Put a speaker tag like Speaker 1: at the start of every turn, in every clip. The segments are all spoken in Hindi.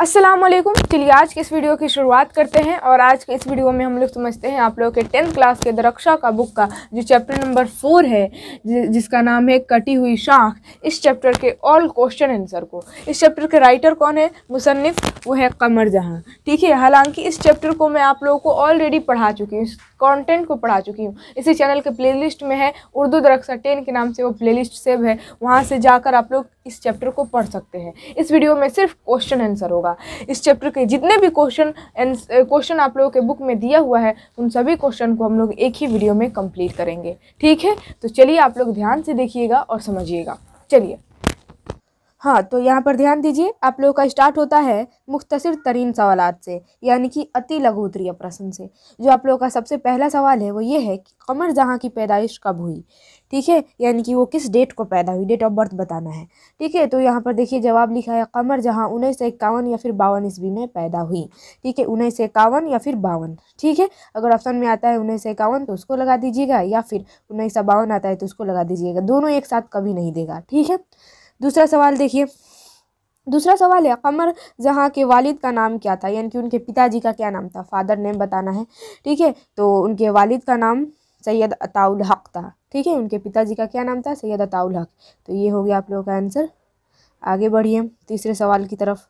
Speaker 1: अस्सलाम वालेकुम चलिए आज के इस वीडियो की शुरुआत करते हैं और आज के इस वीडियो में हम लोग समझते हैं आप लोगों के टेंथ क्लास के दरक्षा का बुक का जो चैप्टर नंबर फोर है जिसका नाम है कटी हुई शाख इस चैप्टर के ऑल क्वेश्चन आंसर को इस चैप्टर के राइटर कौन है मुसनफ़ वो है कमर जहाँ ठीक है हालांकि इस चैप्टर को मैं आप लोगों को ऑलरेडी पढ़ा चुकी हूँ इस कॉन्टेंट को पढ़ा चुकी हूँ इसी चैनल के प्लेलिस्ट में है उर्दू दरक्षा टेन के नाम से वो प्लेलिस्ट सेव है वहाँ से जाकर आप लोग इस चैप्टर को पढ़ सकते हैं इस वीडियो में सिर्फ क्वेश्चन आंसर होगा होगा इस चैप्टर के जितने भी क्वेश्चन क्वेश्चन uh, आप लोगों के बुक में दिया हुआ है उन सभी क्वेश्चन को हम लोग एक ही वीडियो में कंप्लीट करेंगे ठीक है तो चलिए आप लोग ध्यान से देखिएगा और समझिएगा चलिए
Speaker 2: हाँ तो यहाँ पर ध्यान दीजिए आप लोगों का स्टार्ट होता है मुख्तसर तरीन सवाल से यानी कि अति लघु उत्तरीय प्रश्न से जो आप लोगों का सबसे पहला सवाल है वो ये है कि कमर जहाँ की पैदाइश कब हुई ठीक है यानी कि वो किस डेट को पैदा हुई डेट ऑफ बर्थ बताना है ठीक है तो यहाँ पर देखिए जवाब लिखा है कमर जहाँ उन्नीस सौ इक्यावन या फिर बावन ईस्वी में पैदा हुई ठीक है उन्नीस सौ इक्यावन या फिर बावन ठीक है अगर ऑप्शन में आता है उन्नीस सौ इक्यावन तो उसको लगा दीजिएगा या फिर उन्नीस सौ बावन आता है तो उसको लगा दीजिएगा दोनों एक साथ कभी नहीं देगा ठीक है दूसरा सवाल देखिए दूसरा सवाल है कमर जहाँ के वालिद का नाम क्या था यानी कि उनके पिताजी का क्या नाम था फादर नेम बताना है ठीक है तो उनके वालिद का नाम सैयद अताउल हक था ठीक है उनके पिताजी का क्या नाम था सैयद अताउल हक तो ये हो गया आप लोगों का आंसर आगे बढ़िए तीसरे सवाल की तरफ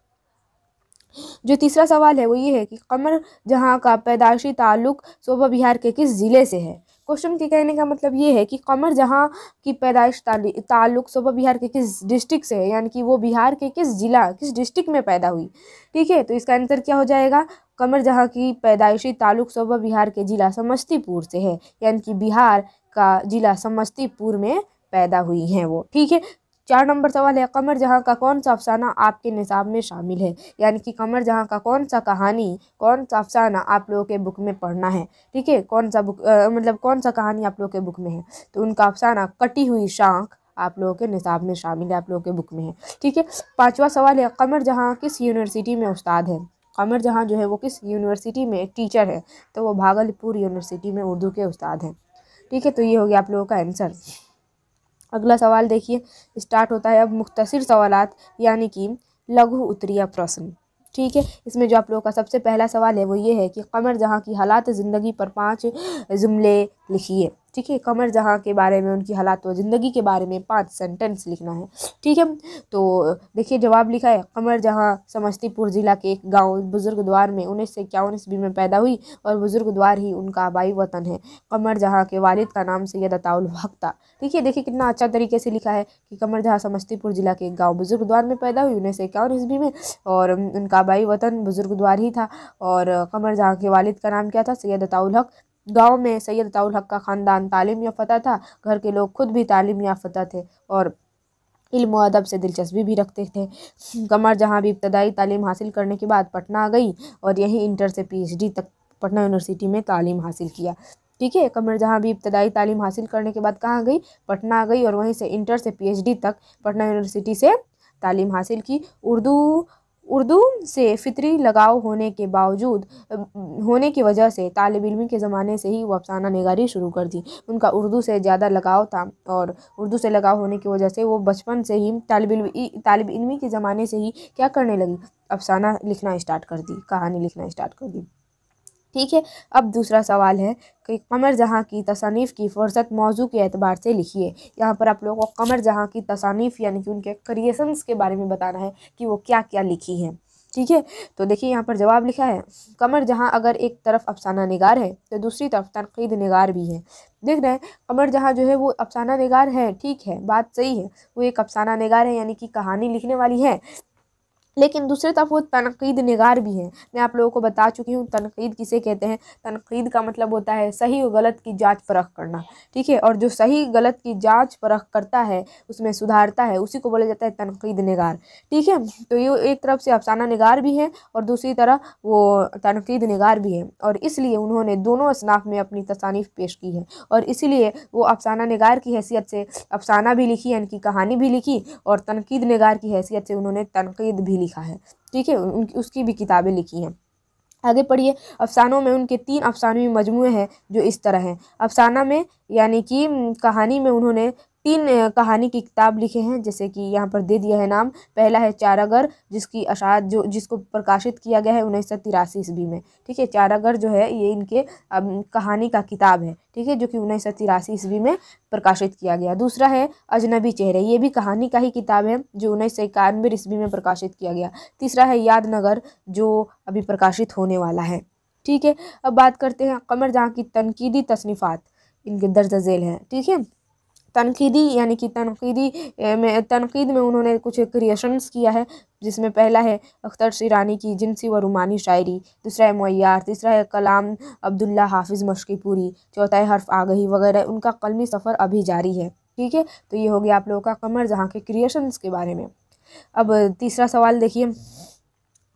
Speaker 2: जो तीसरा सवाल है वो ये है कि कमर जहाँ का पैदाशी ताल्लुक शोभा बिहार के किस ज़िले से है क्वेश्चन के कहने का मतलब ये है कि कमर जहाँ की पैदाइश ताल्लुक सुबह बिहार के किस डिस्ट्रिक्ट से है यानी कि वो बिहार के किस ज़िला किस डिस्ट्रिक्ट में पैदा हुई ठीक है तो इसका आंसर क्या हो जाएगा कमर जहाँ की पैदाइशी ताल्लुक सुबह बिहार के ज़िला समस्तीपुर से है यानी कि बिहार का ज़िला समस्तीपुर में पैदा हुई हैं वो ठीक है चार नंबर सवाल है कमर जहाँ का कौन सा अफसाना आपके निसाब में शामिल है यानी कि कमर जहाँ का कौन सा कहानी कौन सा अफसाना आप लोगों के बुक में पढ़ना है ठीक है कौन सा बुक आ, मतलब कौन सा कहानी आप लोगों के बुक में है तो उनका अफसाना कटी हुई शाख आप लोगों के निसाब में शामिल है आप लोगों के बुक में है ठीक है पाँचवा सवाल है कमर जहाँ किस यूनिवर्सिटी में उस्ताद है कमर जहाँ जो है वो किस यूनिवर्सिटी में टीचर है तो वो भागलपुर यूनिवर्सिटी में उर्दू के उस्ताद हैं ठीक है तो ये हो गया आप लोगों का आंसर अगला सवाल देखिए स्टार्ट होता है अब मुख्तर सवाल यानी कि लघु उत्तरीय प्रश्न ठीक है इसमें जो आप लोगों का सबसे पहला सवाल है वो ये है कि कमर जहाँ की हालात ज़िंदगी पर पांच जुमले लिखिए ठीक है कमर जहाँ के बारे में उनकी हालात व ज़िंदगी के बारे में पाँच सेंटेंस लिखना है ठीक है तो देखिए जवाब लिखा है कमर जहाँ समस्तीपुर ज़िला के एक गांव बुज़ुर्ग द्वार में उन्नीस सौ इक्यावन ईस्वी में पैदा हुई और बुज़ुर्ग द्वार ही उनका आबाई वतन है कमर जहाँ के वालिद का नाम सैयद अताउल हक था ठीक है देखिए कितना अच्छा तरीके से लिखा है कि कमर जहाँ समस्तीपुर ज़िला के एक गाँव बुज़ुर्ग द्वार में पैदा हुई उन्नीस सौ इक्यावन ईस्वी में और उनका आबाई वतन बुज़ुर्ग द्वार ही था और कमर जहाँ के वालिद का नाम क्या था सैयद अताउल हक गांव में सैयद ताउल हक का ख़ानदान तालीम याफ्ता था घर के लोग खुद भी तालीम याफ्ता थे और इल्म अदब से दिलचस्पी भी रखते थे कमर जहाँ भी इब्तदाई तालीम हासिल करने के बाद पटना आ गई और यहीं इंटर से पीएचडी तक पटना यूनिवर्सिटी में तालीम हासिल किया ठीक है कमर जहाँ भी इब्तदाई तालीम हासिल करने के बाद कहाँ गई पटना आ गई और वहीं से इंटर से पीएचडी तक पटना यूनिवर्सिटी से तालीम हासिल की उर्दू उर्दू से फितरी लगाव होने के बावजूद होने की वजह से तालब इलमी के ज़माने से ही वो अफसाना निगारी शुरू कर दी उनका उर्दू से ज़्यादा लगाव था और उर्दू से लगाव होने की वजह से वो बचपन से ही तालब इलमी तालब इलमी के ज़माने से ही क्या करने लगी अफसाना लिखना स्टार्ट कर दी कहानी लिखना स्टार्ट कर दी ठीक है अब दूसरा सवाल है कि कमर जहाँ की तसानीफ़ की फुर्सत मौजू के एतबार से लिखिए यहाँ पर आप लोगों को कमर जहाँ की तसानीफ़ यानी कि उनके क्रिएशंस के बारे में बताना है कि वो क्या क्या लिखी हैं ठीक है तो देखिए यहाँ पर जवाब लिखा है कमर जहाँ अगर एक तरफ अफसाना नगार है तो दूसरी तरफ तनकीद नगार भी है देख रहे हैं कमर जहाँ जो है वो अफसाना नगार है ठीक है बात सही है वो एक अफसाना नगार है यानी कि कहानी लिखने वाली है लेकिन दूसरी तरफ वो तनकीद नगार भी हैं मैं आप लोगों को बता चुकी हूँ तनकीद किसे कहते हैं तनकीद का मतलब होता है सही और गलत की जांच परख करना ठीक है और जो सही गलत की जांच परख करता है उसमें सुधारता है उसी को बोला जाता है तनकीद नगार ठीक है तो ये एक तरफ से अफसाना नगार भी है और दूसरी तरफ वो तनकीद नगार भी है और इसलिए उन्होंने दोनों असनाफ में अपनी तसानीफ पेश की है और इसीलिए वो अफसाना नगार की हैसियत से अफसाना भी लिखी है इनकी कहानी भी लिखी और तनकीद नगार की हैसियत से उन्होंने तनकीद भी लिखा है ठीक है उसकी भी किताबें लिखी हैं आगे पढ़िए अफसानों में उनके तीन अफसानवी मजमू हैं जो इस तरह हैं अफसाना में यानी कि कहानी में उन्होंने तीन कहानी की किताब लिखे हैं जैसे कि यहाँ पर दे दिया है नाम पहला है चारागर जिसकी अशात जो जिसको प्रकाशित किया गया है उन्नीस सौ तिरासी ईस्वी में ठीक है चारागर जो है ये इनके कहानी का किताब है ठीक है जो कि उन्नीस सौ तिरासी ईस्वी में प्रकाशित किया गया दूसरा है अजनबी चेहरे ये भी कहानी का ही किताब है जो उन्नीस सौ इक्यानवे ईस्वी में प्रकाशित किया गया तीसरा है यादनगर जो अभी प्रकाशित होने वाला है ठीक है अब बात करते हैं कमर जहाँ की तनकीदी तसनीफ़ात इनके दर्ज झेल हैं ठीक है तनकीदी यानी कि तनकीदी में तनकीद में उन्होंने कुछ क्रिएशंस किया है जिसमें पहला है अख्तर शिरानी की जिनसी व रुमानी शायरी दूसरा है मैार तीसरा है कलाम अब्दुल्ला हाफिज़ मशकीपुरी चौथा है हर्फ आगही वगैरह उनका कलमी सफ़र अभी जारी है ठीक है तो ये हो गया आप लोगों का कमर जहाँ के क्रिएशंस के बारे में अब तीसरा सवाल देखिए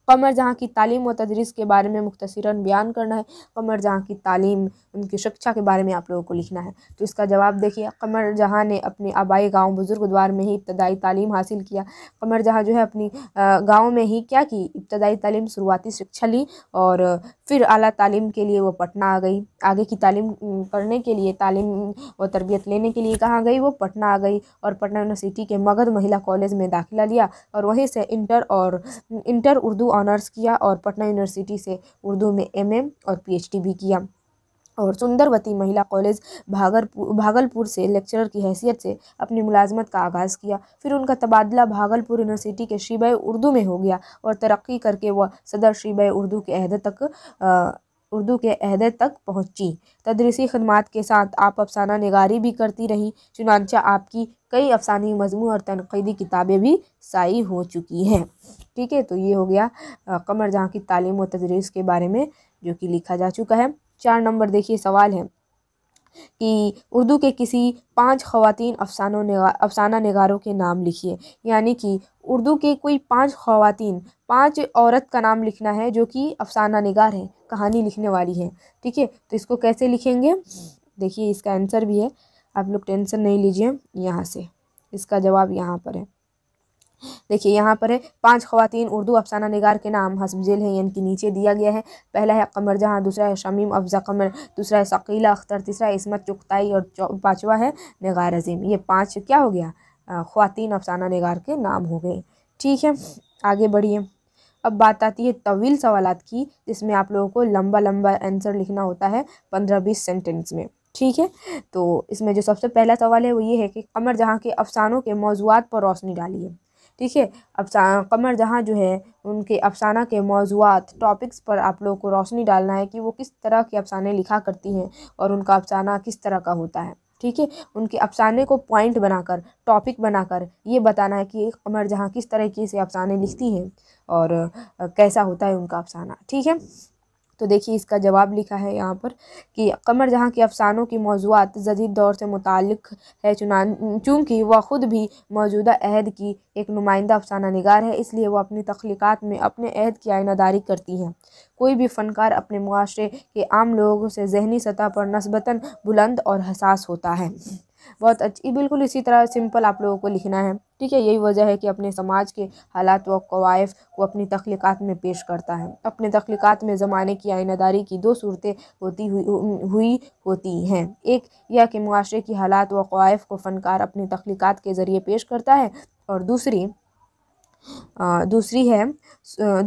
Speaker 2: कमर जहाँ की तालीम व तदरीस के बारे में मुख्तसरा बयान करना है कमर जहाँ की तालीम उनकी शिक्षा के बारे में आप लोगों को लिखना है तो इसका जवाब देखिए कमर जहाँ ने अपने आबाई गाँव बुज़ुर्ग द्वार में ही इब्तदाई तालीम हासिल किया कमर जहाँ जो है अपनी गाँव में ही क्या की इब्तदाई तालीम शुरुआती शिक्षा ली और फिर अली तालीम के लिए वो पटना आ गई आगे की तालीम करने के लिए तालीम व तरबियत लेने के लिए कहाँ गई वो पटना आ गई और पटना यूनिवर्सिटी के मगध महिला कॉलेज में दाखिला लिया और वहीं से इंटर और इंटर उर्दू ऑनर्स किया और पटना यूनिवर्सिटी से उर्दू में एम और पी भी किया और सुंदरवती महिला कॉलेज भागलपुर भागलपुर से लेक्चरर की हैसियत से अपनी मुलाजमत का आगाज़ किया फिर उनका तबादला भागलपुर यूनिवर्सिटी के शिबे उर्दू में हो गया और तरक्की करके वह सदर शिबे उर्दू के अहद तक उर्दू के अहदे तक पहुँची तदरीसी खदमात के साथ आप अफसाना नगारी भी करती रहीं चुनानचा आपकी कई अफसानी मजमू और तनकीदी किताबें भी सही हो चुकी हैं ठीक है तो ये हो गया कमर जहाँ की तालीम व तदरीस के बारे में जो कि लिखा जा चुका है चार नंबर देखिए सवाल है कि उर्दू के किसी पांच खवातीन अफसानों निगा अफसाना नगारों के नाम लिखिए यानी कि उर्दू के कोई पांच खवातीन पांच औरत का नाम लिखना है जो कि अफसाना नगार है कहानी लिखने वाली है ठीक है तो इसको कैसे लिखेंगे देखिए इसका आंसर भी है आप लोग टेंसन नहीं लीजिए यहाँ से इसका जवाब यहाँ पर है देखिए यहाँ पर है पाँच खुवान उर्दू अफसाना नगार के नाम हसब जेल हैं यानी कि नीचे दिया गया है पहला है कमर जहाँ दूसरा है शमीम अफजा कमर दूसरा है शकीला अख्तर तीसरा इसमत चुगताई और पाँचवा है नगार अजीम ये पाँच क्या हो गया खुवान अफसाना नगार के नाम हो गए ठीक है आगे बढ़िए अब बात आती है तवील सवाल की जिसमें आप लोगों को लंबा लंबा आंसर लिखना होता है पंद्रह बीस सेंटेंस में ठीक है तो इसमें जो सबसे पहला सवाल है वो ये है कि कमर जहाँ के अफसानों के मौजूद पर रोशनी डालिए ठीक है कमर जहाँ जो है उनके अफसाना के मौजूद टॉपिक्स पर आप लोगों को रोशनी डालना है कि वो किस तरह के अफसाने लिखा करती हैं और उनका अफसाना किस तरह का होता है ठीक है उनके अफसाने को पॉइंट बनाकर टॉपिक बनाकर ये बताना है कि कमर जहाँ किस तरह के से अफसाने लिखती हैं और कैसा होता है उनका अफसाना ठीक है तो देखिए इसका जवाब लिखा है यहाँ पर कि कमर जहाँ के अफसानों की मौजूद जदीद दौर से मुतक़ है चुनान चूँकि वह ख़ुद भी मौजूदा अहद की एक नुमाइंदा अफसाना नगार है इसलिए वह अपनी तख्लीक़ात में अपने अहद की आयनादारी करती हैं कोई भी फ़नकार अपने माशरे के आम लोगों से जहनी सतह पर नस्बता बुलंद और हसास होता है बहुत अच्छी बिल्कुल इसी तरह सिंपल आप लोगों को लिखना है ठीक है यही वजह है कि अपने समाज के हालात व कवायफ को अपनी तख्लीक़ात में पेश करता है अपने तख्लीक़ात में ज़माने की आयनदारी की दो सूरतें होती हुई हुई होती हैं एक यह कि माशरे की हालात व कवायफ को फ़नकार अपनी तख्लीक़ात के ज़रिए पेश करता है और दूसरी दूसरी है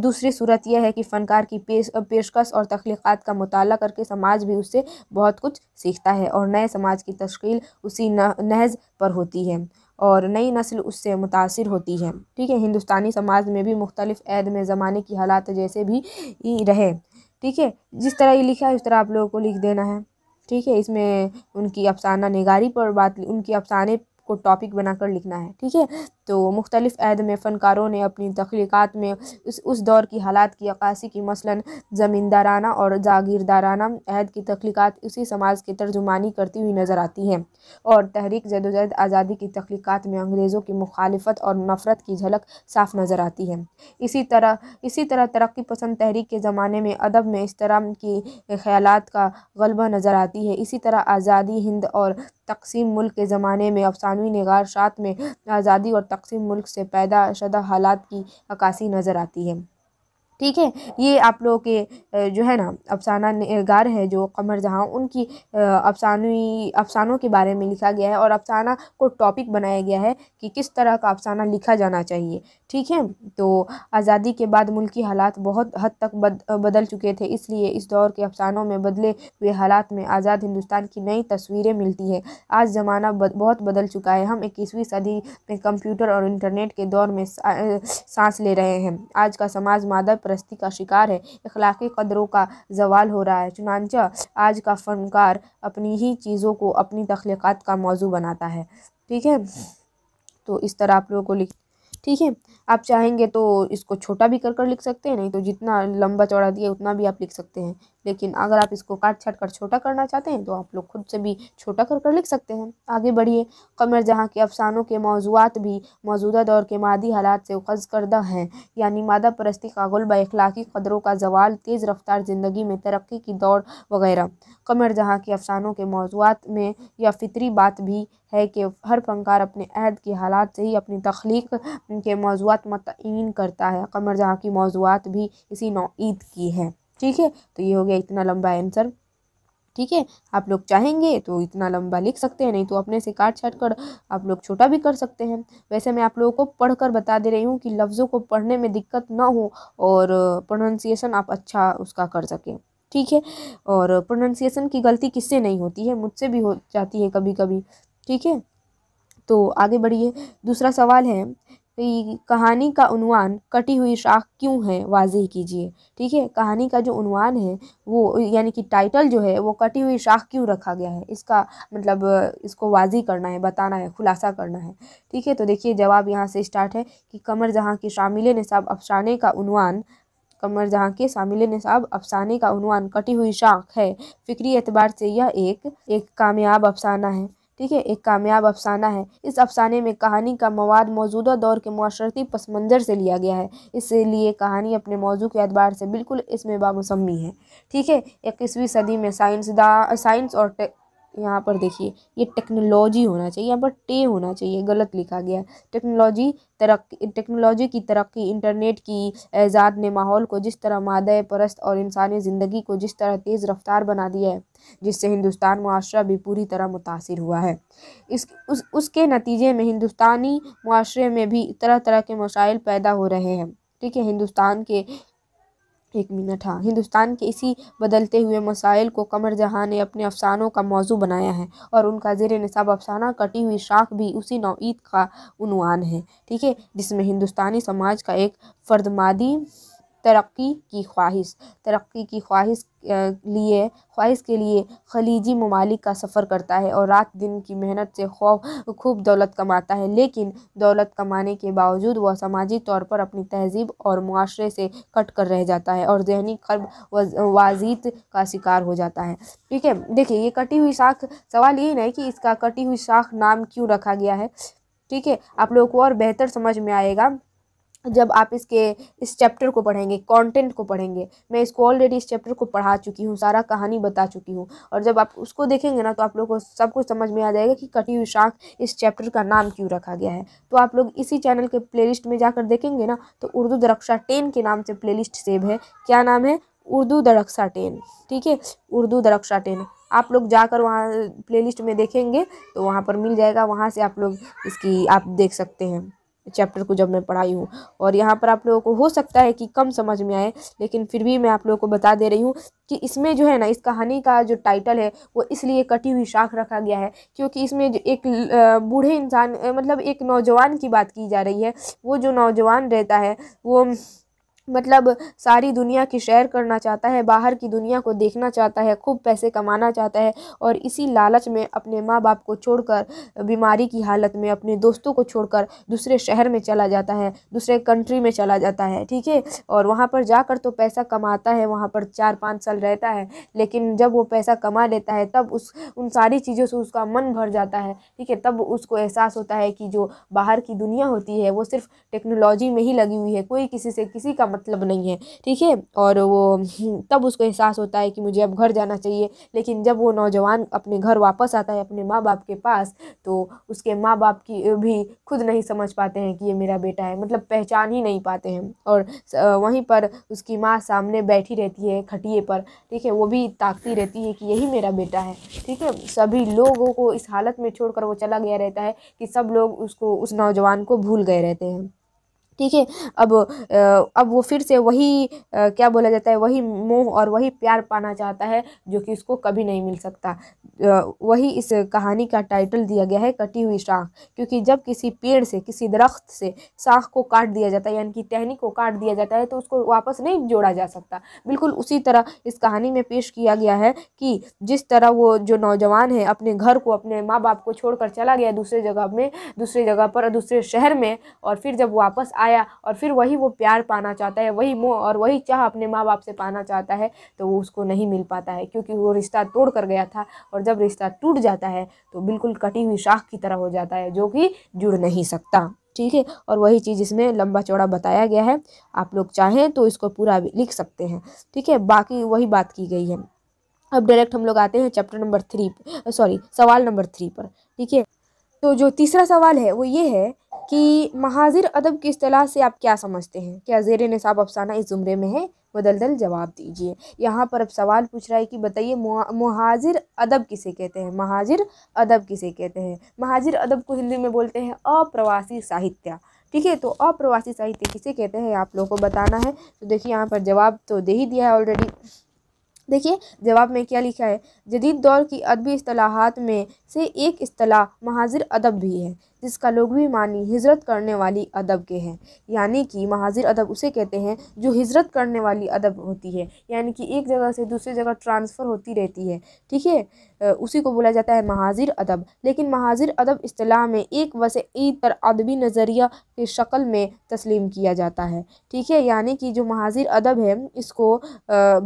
Speaker 2: दूसरी सूरत यह है कि फ़नकार की पेश पेशकश और तख्लीक़ात का मताल करके समाज भी उससे बहुत कुछ सीखता है और नए समाज की तश्ील उसी नहज पर होती है और नई नस्ल उससे मुतासर होती है ठीक है हिंदुस्तानी समाज में भी मुख्तलिफ़ ऐद में ज़माने की हालात जैसे भी रहे ठीक है जिस तरह ये लिखा है उस तरह आप लोगों को लिख देना है ठीक है इसमें उनकी अफसाना निगारी पर बात उनकी अफसाने को टॉपिक बनाकर लिखना है ठीक है तो मुख्तलिफ़ अहद में फ़नकारों ने अपनी तख्लीक़ात में उस उस दौर की हालात की अक्सी की मसलन ज़मींदाराना और जागीरदाराना अहद की तख्लीक़ात उसी समाज की तर्जुमानी करती हुई नज़र आती है और तहरीक जदोजहद आज़ादी की तख्लीक़ात में अंग्रेज़ों की मुखालफत और नफ़रत की झलक साफ नज़र आती है इसी तरह इसी तरह तरक्की पसंद तहरीक के ज़माने में अदब में इस तरह की ख्याल का गलबा नज़र आती है इसी तरह आज़ादी हिंद और तकसीम मुल्क के ज़माने में अफसान बरतानवी शात में आज़ादी और तकसीम मुल्क से पैदा शदा हालात की अक्सी नज़र आती है ठीक है ये आप लोगों के जो है ना अफसाना गार है जो कमर जहाँ उनकी अफसानी अफसानों के बारे में लिखा गया है और अफसाना को टॉपिक बनाया गया है कि किस तरह का अफसाना लिखा जाना चाहिए ठीक है तो आज़ादी के बाद मुल्क की हालात बहुत हद तक बद, बदल चुके थे इसलिए इस दौर के अफसानों में बदले हुए हालात में आज़ाद हिंदुस्तान की नई तस्वीरें मिलती है आज ज़माना बहुत बदल चुका है हम इक्कीसवीं सदी में कंप्यूटर और इंटरनेट के दौर में सांस ले रहे हैं आज का समाज मादा परस्ती का शिकार है अखलाकी कदरों का जवाल हो रहा है चुनानचा आज का फ़नकार अपनी ही चीज़ों को अपनी तख्लीक़ात का मौजू बनाता है ठीक है तो इस तरह आप लोगों को लिख ठीक है आप चाहेंगे तो इसको छोटा भी कर कर लिख सकते हैं नहीं तो जितना लंबा चौड़ा दिया उतना भी आप लिख सकते हैं लेकिन अगर आप इसको काट छाट कर छोटा करना चाहते हैं तो आप लोग खुद से भी छोटा कर कर लिख सकते हैं आगे बढ़िए कमर जहाँ के अफसानों के मौजूद भी मौजूदा दौर के मादी हालात से उखज करदा हैं यानी मादा परस्ती का गुल बखलाकी कदरों का जवाल तेज़ रफ्तार ज़िंदगी में तरक्की की दौड़ वगैरह कमर जहाँ के अफसानों के मौजूद में यह फितरी बात भी है कि हर फनकार अपने अहद के हालात से ही अपनी तख्लीक के मौजूद मतयन करता है कमर जहाँ की मौजूद भी इसी नौद की है ठीक है तो ये हो गया इतना लंबा आंसर ठीक है आप लोग चाहेंगे तो इतना लंबा लिख सकते हैं नहीं तो अपने से काट छाट कर आप लोग छोटा भी कर सकते हैं वैसे मैं आप लोगों को पढ़कर बता दे रही हूँ कि लफ्ज़ों को पढ़ने में दिक्कत ना हो और प्रोनाउंसिएशन आप अच्छा उसका कर सकें ठीक है और प्रोनाउंसिएशन की गलती किससे नहीं होती है मुझसे भी हो जाती है कभी कभी ठीक है तो आगे बढ़िए दूसरा सवाल है तो कहानी का उनवान कटी हुई शाख क्यों है वाजह कीजिए ठीक है कहानी का जो उनवान है वो यानी कि टाइटल जो है वो कटी हुई शाख क्यों रखा गया है इसका मतलब इसको वाजी करना है बताना है खुलासा करना है ठीक है तो देखिए जवाब यहाँ से स्टार्ट है कि कमर जहाँ के शामिल नसाब अफसाने का उनवान कमर जहाँ के शामिल नसाब अफसाने का उनवान कटी हुई शाख है फ़िक्री एतबार से यह एक एक कामयाब अफसाना है ठीक है एक कामयाब अफसाना है इस अफसाने में कहानी का मवाद मौजूदा दौर के माशरती पस मंज़र से लिया गया है इसलिए कहानी अपने मौजू के अतबार से बिल्कुल इसमें बामसमी है ठीक है इक्कीसवीं सदी में साइंसदा साइंस और यहाँ पर देखिए ये टेक्नोलॉजी होना चाहिए यहाँ पर टे होना चाहिए गलत लिखा गया है टेक्नोलॉजी तरक्की टेक्नोलॉजी की तरक्की इंटरनेट की एजाद ने माहौल को जिस तरह मादे परस्त और इंसानी ज़िंदगी को जिस तरह तेज़ रफ्तार बना दिया है जिससे हिंदुस्तान माशरा भी पूरी तरह मुतासर हुआ है इस उस उसके नतीजे में हिंदुस्तानी माशरे में भी तरह तरह के मसाइल पैदा हो रहे हैं ठीक है हिंदुस्तान के एक मिनट हाँ हिंदुस्तान के इसी बदलते हुए मसाइल को कमर जहाँ ने अपने अफसानों का मौजू बनाया है और उनका जेर नसाब अफसाना कटी हुई शाख भी उसी नौईद का उनवान है ठीक है जिसमें हिंदुस्तानी समाज का एक फर्दमादी तरक्की की ख्वाहिश तरक्की की ख्वाहिश लिए ख्वाहिश के लिए खलीजी ममालिक का सफ़र करता है और रात दिन की मेहनत से खौफ खूब दौलत कमाता है लेकिन दौलत कमाने के बावजूद वह सामाजिक तौर पर अपनी तहजीब और माशरे से कट कर रह जाता है और जहनी खर्ब वाजीत का शिकार हो जाता है ठीक है देखिए ये कटी हुई शाख सवाल ये ना है कि इसका कटी हुई शाख नाम क्यों रखा गया है ठीक है आप लोगों को और बेहतर समझ में आएगा जब आप इसके इस चैप्टर को पढ़ेंगे कंटेंट को पढ़ेंगे मैं इसको ऑलरेडी इस चैप्टर को पढ़ा चुकी हूँ सारा कहानी बता चुकी हूँ और जब आप उसको देखेंगे ना तो आप लोग को सब कुछ समझ में आ जाएगा कि कटी हुई शाख इस चैप्टर का नाम क्यों रखा गया है तो आप लोग इसी चैनल के प्ले में जाकर देखेंगे ना तो उर्दू दरक्षा टेन के नाम से प्ले सेव है क्या नाम है उर्दू दरक्षा टेन ठीक है उर्दू दरक्षा टेन आप लोग जाकर वहाँ प्ले में देखेंगे तो वहाँ पर मिल जाएगा वहाँ से आप लोग इसकी आप देख सकते हैं चैप्टर को जब मैं पढ़ाई हूँ और यहाँ पर आप लोगों को हो सकता है कि कम समझ में आए लेकिन फिर भी मैं आप लोगों को बता दे रही हूँ कि इसमें जो है ना इस कहानी का जो टाइटल है वो इसलिए कटी हुई शाख रखा गया है क्योंकि इसमें जो एक बूढ़े इंसान मतलब एक नौजवान की बात की जा रही है वो जो नौजवान रहता है वो मतलब सारी दुनिया की शेयर करना चाहता है बाहर की दुनिया को देखना चाहता है खूब पैसे कमाना चाहता है और इसी लालच में अपने माँ बाप को छोड़कर बीमारी की हालत में अपने दोस्तों को छोड़कर दूसरे शहर में चला जाता है दूसरे कंट्री में चला जाता है ठीक है और वहाँ पर जाकर तो पैसा कमाता है वहाँ पर चार पाँच साल रहता है लेकिन जब वो पैसा कमा लेता है तब उस उन सारी चीज़ों से उसका मन भर जाता है ठीक है तब उसको एहसास होता है कि जो बाहर की दुनिया होती है वो सिर्फ टेक्नोलॉजी में ही लगी हुई है कोई किसी से किसी का मतलब मतलब नहीं है ठीक है और वो तब उसको एहसास होता है कि मुझे अब घर जाना चाहिए लेकिन जब वो नौजवान अपने घर वापस आता है अपने माँ बाप के पास तो उसके माँ बाप की भी खुद नहीं समझ पाते हैं कि ये मेरा बेटा है मतलब पहचान ही नहीं पाते हैं और वहीं पर उसकी माँ सामने बैठी रहती है खटिए पर ठीक है वो भी ताकती रहती है कि यही मेरा बेटा है ठीक है सभी लोगों को इस हालत में छोड़कर वो चला गया रहता है कि सब लोग उसको उस नौजवान को भूल गए रहते हैं ठीक है अब अब वो फिर से वही क्या बोला जाता है वही मोह और वही प्यार पाना चाहता है जो कि उसको कभी नहीं मिल सकता वही इस कहानी का टाइटल दिया गया है कटी हुई शाख क्योंकि जब किसी पेड़ से किसी दरख्त से शाख को काट दिया जाता है यानी कि टहनी को काट दिया जाता है तो उसको वापस नहीं जोड़ा जा सकता बिल्कुल उसी तरह इस कहानी में पेश किया गया है कि जिस तरह वो जो नौजवान है अपने घर को अपने माँ बाप को छोड़कर चला गया दूसरे जगह में दूसरे जगह पर दूसरे शहर में और फिर जब वापस आ आया और फिर वही वो प्यार पाना चाहता है वही मोह और वही चाह अपने माँ बाप से पाना चाहता है तो वो उसको नहीं मिल पाता है क्योंकि वो रिश्ता तोड़ कर गया था और जब रिश्ता टूट जाता है तो बिल्कुल कटी हुई शाख की तरह हो जाता है जो कि जुड़ नहीं सकता ठीक है और वही चीज़ इसमें लंबा चौड़ा बताया गया है आप लोग चाहें तो इसको पूरा लिख सकते हैं ठीक है बाकी वही बात की गई है अब डायरेक्ट हम लोग आते हैं चैप्टर नंबर थ्री सॉरी सवाल नंबर थ्री पर ठीक है तो जो तीसरा सवाल है वो ये है कि महाजिर अदब की अतलाह से आप क्या समझते हैं क्या जेर नसाब अफसाना इस ज़ुमरे में है बदलदल जवाब दीजिए यहाँ पर अब सवाल पूछ रहा है कि बताइए महाजिर अदब किसे कहते हैं महाजिर अदब किसे कहते हैं महाजिर अदब को हिंदी में बोलते हैं अप्रवासी साहित्य ठीक है तो अप्रवासी साहित्य किसे कहते हैं आप लोगों को बताना है तो देखिए यहाँ पर जवाब तो दे ही दिया है ऑलरेडी देखिए जवाब में क्या लिखा है जदीद दौर की अदबी असलाहत में से एक अतलाह महाजिर अदब भी है जिसका भी मानी हिजरत करने वाली अदब के हैं यानी कि महाजिर अदब उसे कहते हैं जो हिजरत करने वाली अदब होती है यानी कि एक जगह से दूसरी जगह ट्रांसफ़र होती रहती है ठीक है उसी को बोला जाता है महाजिर अदब लेकिन महाजिर अदब अतलाह में एक वसी पर अदबी नज़रिया की शक्ल में तस्लीम किया जाता है ठीक है यानी कि जो महाजिर अदब है इसको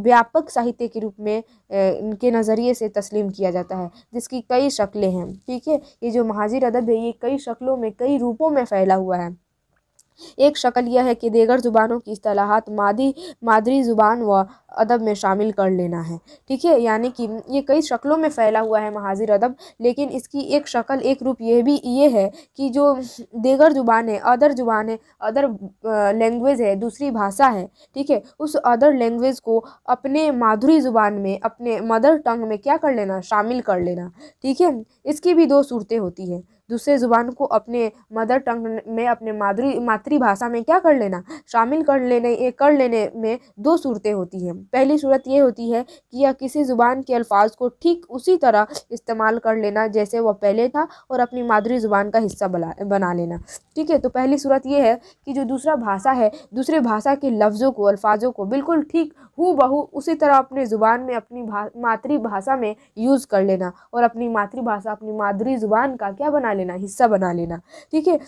Speaker 2: व्यापक साहित्य के रूप में के नज़रिए से तस्लीम किया जाता है जिसकी कई शक्ल शक्लें हैं ठीक है ये जो महाजिर अदब है ये कई शक्लों में कई रूपों में फैला हुआ है एक शक्ल यह है कि देगर ज़ुबानों की असलाहत मादी मादरी ज़ुबान व अदब में शामिल कर लेना है ठीक है यानी कि ये कई शक्लों में फैला हुआ है महाजिर अदब लेकिन इसकी एक शक्ल एक रूप यह भी ये है कि जो देगर ज़ुबान है अदर ज़ुबान है अदर लैंग्वेज है दूसरी भाषा है ठीक है उस अदर लैंग्वेज को अपने माधुरी ज़ुबान में अपने मदर टंग में क्या कर लेना शामिल कर लेना ठीक है इसकी भी दो सूरतें होती हैं दूसरे ज़ुबान को अपने मदर टंग में अपने मादरी मातृभाषा में क्या कर लेना शामिल कर लेने कर लेने में दो सूरतें होती हैं पहली सूरत ये होती है कि यह किसी ज़ुबान के अल्फाज को ठीक उसी तरह इस्तेमाल कर लेना जैसे वह पहले था और अपनी मादरी ज़ुबान का हिस्सा बना बना लेना ठीक है तो पहली सूरत यह है कि जो दूसरा भाषा है दूसरे भाषा के लफ्ज़ों को अल्फाजों को बिल्कुल ठीक हु बहू उसी तरह अपने ज़ुबान में अपनी मातृभाषा में यूज़ कर लेना और अपनी मातृभाषा अपनी मादरी ज़ुबान का क्या बना लेना हिस्सा बना लेना ठीक है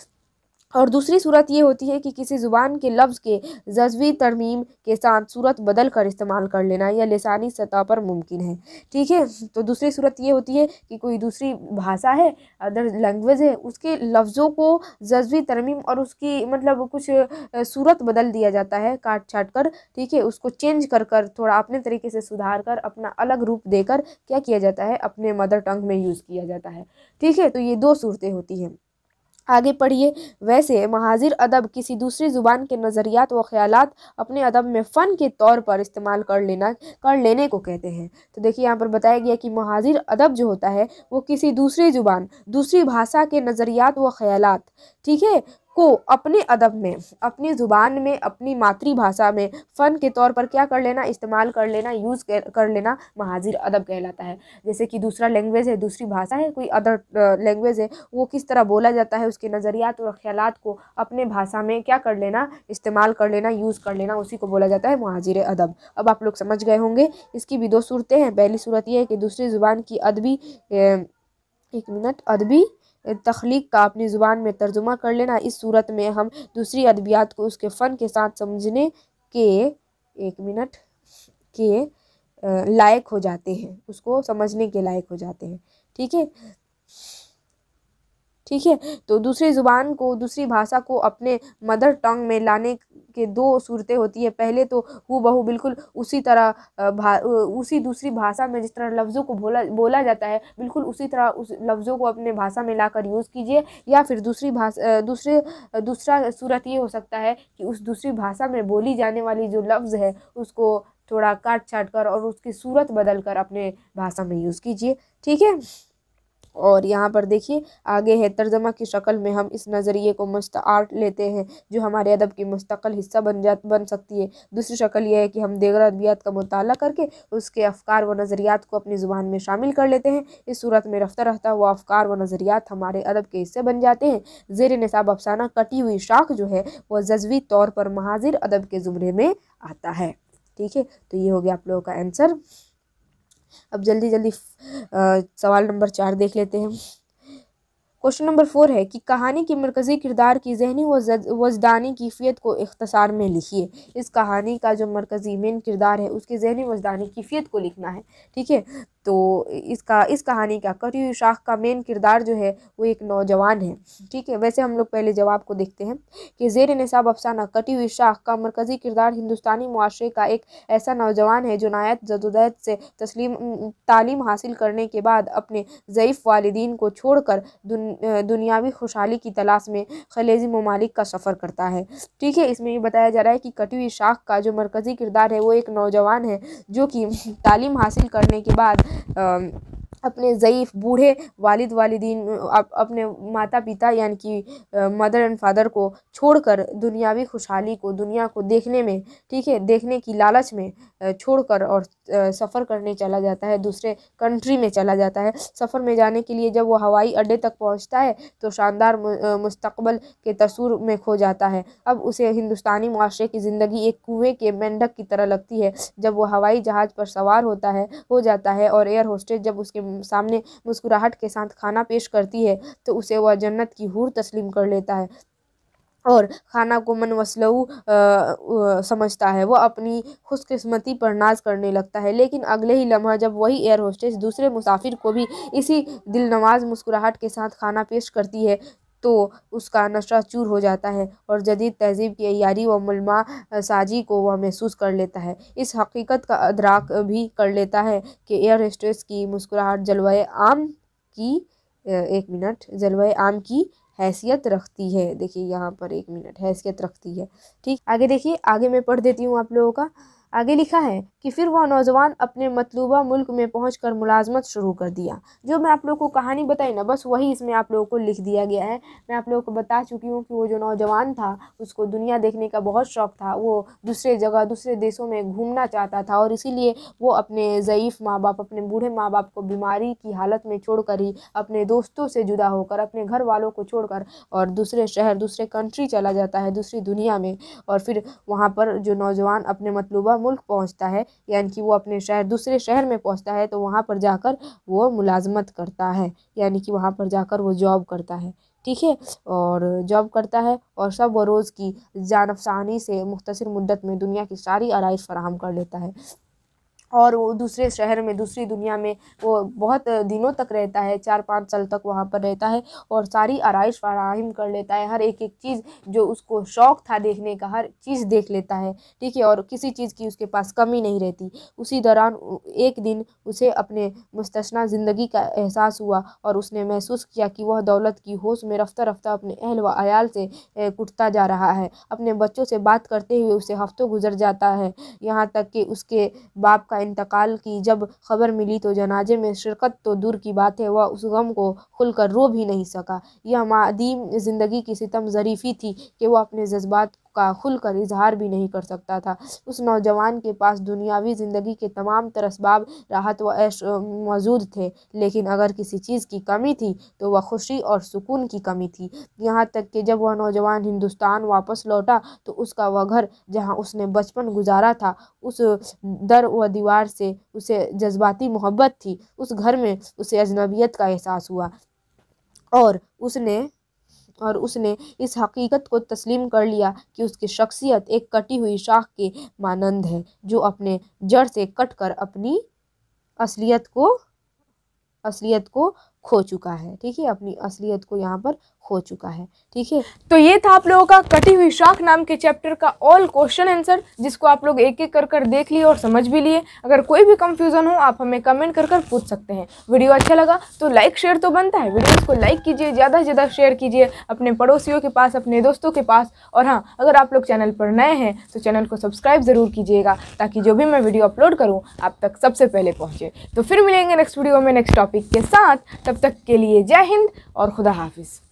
Speaker 2: और दूसरी सूरत ये होती है कि किसी ज़ुबान के लफ्ज़ के जज्वी तरमीम के साथ सूरत बदल कर इस्तेमाल कर लेना यह लसानी सतह पर मुमकिन है ठीक है तो दूसरी सूरत ये होती है कि कोई दूसरी भाषा है अदर लैंग्वेज है उसके लफ्ज़ों को जज्वी तरमीम और उसकी मतलब कुछ सूरत बदल दिया जाता है काट छाट कर ठीक है उसको चेंज कर कर थोड़ा अपने तरीके से सुधार कर अपना अलग रूप देकर क्या किया जाता है अपने मदर टंग में यूज़ किया जाता है ठीक है तो ये दो सूरतें होती हैं आगे पढ़िए वैसे महाजिर अदब किसी दूसरी ज़ुबान के नज़रियात व ख्याल अपने अदब में फ़न के तौर पर इस्तेमाल कर लेना कर लेने को कहते हैं तो देखिए यहाँ पर बताया गया कि महाजिर अदब जो होता है वो किसी दूसरी ज़ुबान दूसरी भाषा के नज़रियात व ख्याल ठीक है को अपने अदब में अपनी ज़ुबान में अपनी मातृभाषा में फ़न के तौर पर क्या कर लेना इस्तेमाल कर लेना यूज़ कर लेना महाजिर अदब कहलाता है जैसे कि दूसरा लैंग्वेज है दूसरी भाषा है कोई अदर लैंग्वेज है वो किस तरह बोला जाता है उसके नज़रियात और ख्याल को अपने भाषा में क्या कर लेना इस्तेमाल कर लेना यूज़ कर लेना उसी को बोला जाता है महाजिर अदब अब आप लोग समझ गए होंगे इसकी भी दो सूरतें हैं पहली सूरत यह है कि दूसरी ज़ुबान की अदबी एक मिनट अदबी तख्लीक का अपनी ज़ुबान में तर्जुमा कर लेना इस सूरत में हम दूसरी अदबियात को उसके फ़न के साथ समझने के एक मिनट के लायक हो जाते हैं उसको समझने के लायक हो जाते हैं ठीक है ठीक है तो दूसरी ज़ुबान को दूसरी भाषा को अपने मदर टंग में लाने के दो सूरतें होती है पहले तो हु बहु बिल्कुल उसी तरह भा उसी दूसरी भाषा में जिस तरह लफ्ज़ों को बोला बोला जाता है बिल्कुल उसी तरह उस लफ्ज़ों को अपने भाषा में लाकर यूज़ कीजिए या फिर दूसरी भाषा दूसरे दूसरा सूरत ये हो सकता है कि उस दूसरी भाषा में बोली जाने वाली जो लफ्ज़ है उसको थोड़ा काट छाट कर और उसकी सूरत बदल कर अपने भाषा में यूज़ कीजिए ठीक है और यहाँ पर देखिए आगे है तर्जमा की शक्ल में हम इस नज़रिए को आर्ट लेते हैं जो हमारे अदब की मुस्तकल हिस्सा बन जा बन सकती है दूसरी शक्ल यह है कि हम देगर अदबियात का मताल करके उसके अफकार व नज़रियात को अपनी ज़ुबान में शामिल कर लेते हैं इस सूरत में रफ्ता रहता हुआ अफकार व नज़रियात हमारे अदब के हिस्से बन जाते हैं जेर नसाब अफसाना कटी हुई शाख जो है वह जजवी तौर पर महाजिर अदब के ज़ुमरे में आता है ठीक है तो ये हो गया आप लोगों का आंसर अब जल्दी जल्दी सवाल नंबर चार देख लेते हैं क्वेश्चन नंबर फोर है कि कहानी के मरकज़ी किरदार की जहनी वजदानी कीफ़ियत को इख्तसार में लिखिए इस कहानी का जो मरकज़ी मेन किरदार है उसकी जहनी वजदानी कैफियत को लिखना है ठीक है तो इसका इस कहानी का कटी शाख का मेन किरदार जो है वो एक नौजवान है ठीक है वैसे हम लोग पहले जवाब को देखते हैं कि जेर नसाब अफसाना कटी हुई शाख का मरकज़ी किरदार हिंदुस्तानी माशरे का एक ऐसा नौजवान है जो नायत जदोजहद से तस्लीम तालीम हासिल करने के बाद अपने ज़यीफ़ वालदीन को छोड़कर दुनियावी खुशहाली की तलाश में खलेजी ममालिक का सफ़र करता है ठीक है इसमें ये बताया जा रहा है कि कटी हुई शाख का जो मरकज़ी किरदार है वो एक नौजवान है जो कि तालीम हासिल करने के बाद आ, अपने ज़यीफ़ बूढ़े वालिद वालदीन अपने माता पिता यानी कि मदर एंड फादर को छोड़कर दुनियावी खुशहाली को दुनिया को देखने में ठीक है देखने की लालच में छोड़कर और सफ़र करने चला जाता है दूसरे कंट्री में चला जाता है सफ़र में जाने के लिए जब वो हवाई अड्डे तक पहुंचता है तो शानदार मुस्तकबल के तस्वूर में खो जाता है अब उसे हिंदुस्तानी माशरे की ज़िंदगी एक कुएँ के मेंढक की तरह लगती है जब वो हवाई जहाज़ पर सवार होता है हो जाता है और एयर होस्टेज जब उसके सामने मुस्कुराहट के साथ खाना पेश करती है तो उसे वह जन्नत की हूर तस्लीम कर लेता है और खाना को मन वसलऊ समझता है वह अपनी खुशकस्मती पर नाज करने लगता है लेकिन अगले ही लम्हा जब वही एयर होस्टेस दूसरे मुसाफिर को भी इसी दिलनवाज मुस्कुराहट के साथ खाना पेश करती है तो उसका नशा चूर हो जाता है और जदीद तहजीब की अयारी व मलमा साजी को वह महसूस कर लेता है इस हकीकत का अदराक भी कर लेता है कि एयर स्ट्रेस की मुस्कुराहट जलवा आम की एक मिनट जलवा आम की हैसियत रखती है देखिए यहाँ पर एक मिनट हैसियत रखती है ठीक आगे देखिए आगे मैं पढ़ देती हूँ आप लोगों का आगे लिखा है कि फिर वह नौजवान अपने मतलूबा मुल्क में पहुँच कर मुलाजमत शुरू कर दिया जो मैं आप लोग को कहानी बताई ना बस वही इसमें आप लोगों को लिख दिया गया है मैं आप लोगों को बता चुकी हूँ कि वो जो नौजवान था उसको दुनिया देखने का बहुत शौक़ था वो दूसरे जगह दूसरे देशों में घूमना चाहता था और इसीलिए वो अपने ज़यीफ़ माँ बाप अपने बूढ़े माँ बाप को बीमारी की हालत में कर ही अपने दोस्तों से जुदा होकर अपने घर वालों को कर और दूसरे शहर दूसरे कंट्री चला जाता है दूसरी दुनिया में और फिर वहाँ पर जो नौजवान अपने मतलूबा मुल्क पहुंचता है यानी कि वो अपने शहर दूसरे शहर में पहुंचता है तो वहाँ पर जाकर वो मुलाजमत करता है यानी कि वहाँ पर जाकर वो जॉब करता है ठीक है और जॉब करता है और सब रोज़ की जानफसानी से मुख्तर मुद्दत में दुनिया की सारी आरइश फराहम कर लेता है और वो दूसरे शहर में दूसरी दुनिया में वो बहुत दिनों तक रहता है चार पाँच साल तक वहाँ पर रहता है और सारी आरइश फराहम कर लेता है हर एक एक चीज़ जो उसको शौक़ था देखने का हर चीज़ देख लेता है ठीक है और किसी चीज़ की उसके पास कमी नहीं रहती उसी दौरान एक दिन उसे अपने मुस्तना ज़िंदगी का एहसास हुआ और उसने महसूस किया कि वह दौलत की होश में रफ्ता रफ्ता अपने अहल व आयाल से कुटता जा रहा है अपने बच्चों से बात करते हुए उसे हफ्तों गुजर जाता है यहाँ तक कि उसके बाप का इंतकाल की जब खबर मिली तो जनाजे में शिरकत तो दूर की बात है वह उस गम को खुलकर रो भी नहीं सका यह मादी ज़िंदगी की सितम ज़रीफ़ी थी कि वह अपने जज्बात का खुलकर इजहार भी नहीं कर सकता था उस नौजवान के पास दुनियावी ज़िंदगी के तमाम तरसबाब राहत व ऐश मौजूद थे लेकिन अगर किसी चीज़ की कमी थी तो वह खुशी और सुकून की कमी थी यहाँ तक कि जब वह नौजवान हिंदुस्तान वापस लौटा तो उसका वह घर जहाँ उसने बचपन गुजारा था उस दर व दीवार से उसे जज्बाती मोहब्बत थी उस घर में उसे अजनबियत का एहसास हुआ और उसने और उसने इस हकीकत को तस्लीम कर लिया कि उसकी शख्सियत एक कटी हुई शाख के मानंद है जो अपने जड़ से कट कर अपनी असलियत को असलियत को खो चुका है ठीक है अपनी असलियत को यहाँ पर हो चुका है
Speaker 1: ठीक है तो ये था आप लोगों का कटी हुई शाख नाम के चैप्टर का ऑल क्वेश्चन आंसर जिसको आप लोग एक एक कर कर देख लिए और समझ भी लिए अगर कोई भी कंफ्यूजन हो आप हमें कमेंट कर कर पूछ सकते हैं वीडियो अच्छा लगा तो लाइक शेयर तो बनता है वीडियोज़ को लाइक कीजिए ज़्यादा से ज़्यादा शेयर कीजिए अपने पड़ोसियों के पास अपने दोस्तों के पास और हाँ अगर आप लोग चैनल पर नए हैं तो चैनल को सब्सक्राइब ज़रूर कीजिएगा ताकि जो भी मैं वीडियो अपलोड करूँ आप तक सबसे पहले पहुँचे तो फिर मिलेंगे नेक्स्ट वीडियो में नेक्स्ट टॉपिक के साथ तब तक के लिए जय हिंद और खुदा हाफिज़